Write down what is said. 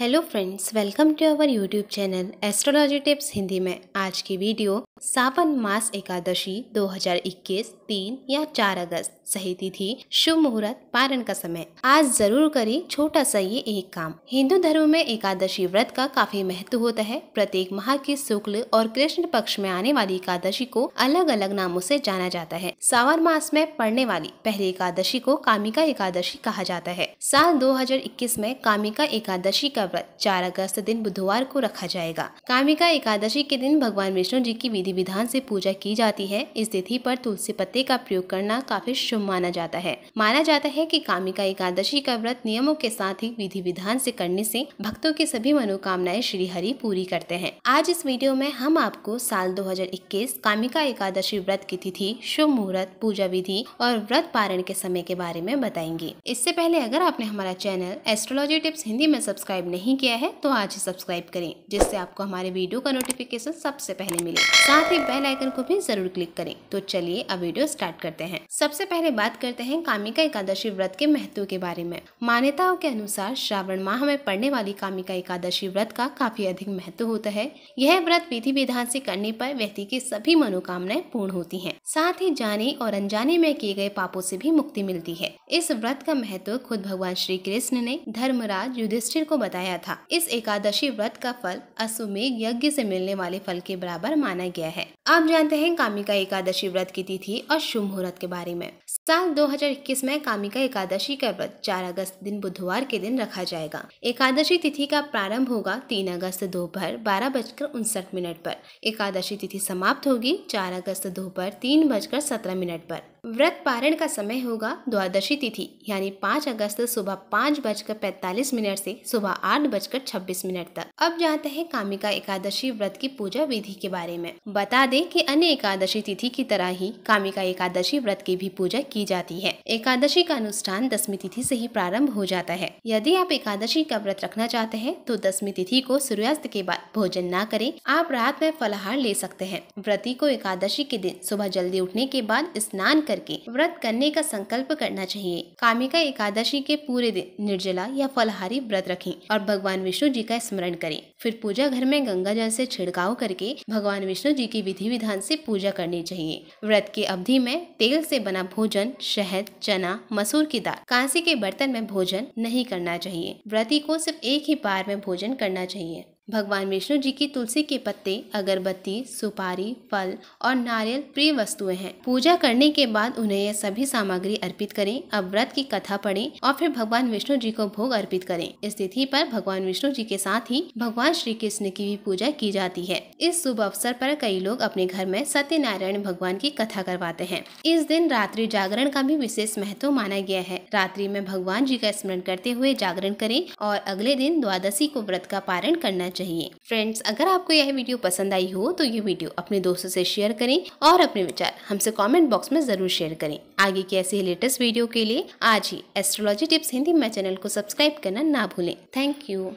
hello friends welcome to our YouTube channel astrology tips Hindi में आज की वीडियो सावन मास एकादशी 2021 तीन या चार अगस्त सही तिथि शुभ मुहूर्त पारण का समय आज जरूर करे छोटा सा ये एक काम हिंदू धर्म में एकादशी व्रत का काफी महत्व होता है प्रत्येक माह के शुक्ल और कृष्ण पक्ष में आने वाली एकादशी को अलग अलग नामों से जाना जाता है सावन मास में पड़ने वाली पहली एकादशी को कामिका एकादशी कहा जाता है साल दो में कामिका एकादशी का व्रत चार अगस्त दिन बुधवार को रखा जाएगा कामिका एकादशी के दिन भगवान विष्णु जी की विधि विधि विधान से पूजा की जाती है इस तिथि पर तुलसी पत्ते का प्रयोग करना काफी शुभ माना जाता है माना जाता है कि कामिका एकादशी का व्रत नियमों के साथ ही विधि विधान से करने से भक्तों की सभी मनोकामनाएं श्री हरि पूरी करते हैं आज इस वीडियो में हम आपको साल 2021 कामिका एकादशी व्रत की तिथि शुभ मुहूर्त पूजा विधि और व्रत पारण के समय के बारे में बताएंगे इससे पहले अगर आपने हमारा चैनल एस्ट्रोलॉजी टिप्स हिंदी में सब्सक्राइब नहीं किया है तो आज ही सब्सक्राइब करें जिससे आपको हमारे वीडियो का नोटिफिकेशन सबसे पहले मिले साथ ही बेल आइकन को भी जरूर क्लिक करें तो चलिए अब वीडियो स्टार्ट करते हैं सबसे पहले बात करते हैं कामिका एकादशी व्रत के महत्व के बारे में मान्यताओं के अनुसार श्रावण माह में पड़ने वाली कामिका एकादशी व्रत का काफी अधिक महत्व होता है यह व्रत विधि विधान से करने पर व्यक्ति की सभी मनोकामनाएं पूर्ण होती हैं साथ ही जाने और अनजाने में किए गए पापों से भी मुक्ति मिलती है इस व्रत का महत्व खुद भगवान श्री कृष्ण ने धर्मराज युधिष्ठिर को बताया था इस एकादशी व्रत का फल अश्वमेघ यज्ञ से मिलने वाले फल के बराबर माना गया है आप जानते हैं कामिका एकादशी व्रत की तिथि और शुभ मुहूर्त के बारे में साल 2021 में कामिका एकादशी का व्रत 4 अगस्त दिन बुधवार के दिन रखा जाएगा एकादशी तिथि का प्रारंभ होगा 3 अगस्त दोपहर बारह बजकर उनसठ मिनट पर एकादशी तिथि समाप्त होगी 4 अगस्त दोपहर तीन बजकर सत्रह मिनट पर व्रत पारण का समय होगा द्वादशी तिथि यानी 5 अगस्त सुबह पाँच बजकर पैतालीस मिनट से सुबह आठ बजकर छब्बीस मिनट तक अब जानते हैं कामिका एकादशी व्रत की पूजा विधि के बारे में बता दें कि अन्य एकादशी तिथि की तरह ही कामिका एकादशी व्रत की भी पूजा की जाती है एकादशी का अनुष्ठान दसवीं तिथि से ही प्रारंभ हो जाता है यदि आप एकादशी का व्रत रखना चाहते हैं तो दसवीं तिथि को सूर्यास्त के बाद भोजन न करें आप रात में फलाहार ले सकते हैं व्रती को एकादशी के दिन सुबह जल्दी उठने के बाद स्नान करके व्रत करने का संकल्प करना चाहिए कामिका एकादशी के पूरे दिन निर्जला या फलहारी व्रत रखें और भगवान विष्णु जी का स्मरण करें फिर पूजा घर में गंगा जल से छिड़काव करके भगवान विष्णु जी की विधि विधान से पूजा करनी चाहिए व्रत की अवधि में तेल से बना भोजन शहद चना मसूर की दाल कांसी के बर्तन में भोजन नहीं करना चाहिए व्रती को सिर्फ एक ही बार में भोजन करना चाहिए भगवान विष्णु जी की तुलसी के पत्ते अगरबत्ती सुपारी फल और नारियल प्रिय वस्तुएं हैं पूजा करने के बाद उन्हें यह सभी सामग्री अर्पित करें अब व्रत की कथा पढ़ें और फिर भगवान विष्णु जी को भोग अर्पित करें इस तिथि पर भगवान विष्णु जी के साथ ही भगवान श्री कृष्ण की भी पूजा की जाती है इस शुभ अवसर पर कई लोग अपने घर में सत्यनारायण भगवान की कथा करवाते हैं इस दिन रात्रि जागरण का भी विशेष महत्व माना गया है रात्रि में भगवान जी का स्मरण करते हुए जागरण करें और अगले दिन द्वादशी को व्रत का पारण करना चाहिए चाहिए फ्रेंड्स अगर आपको यह वीडियो पसंद आई हो तो ये वीडियो अपने दोस्तों से शेयर करें और अपने विचार हमसे कॉमेंट बॉक्स में जरूर शेयर करें आगे की ऐसी लेटेस्ट वीडियो के लिए आज ही एस्ट्रोलॉजी टिप्स हिंदी मैं चैनल को सब्सक्राइब करना ना भूलें थैंक यू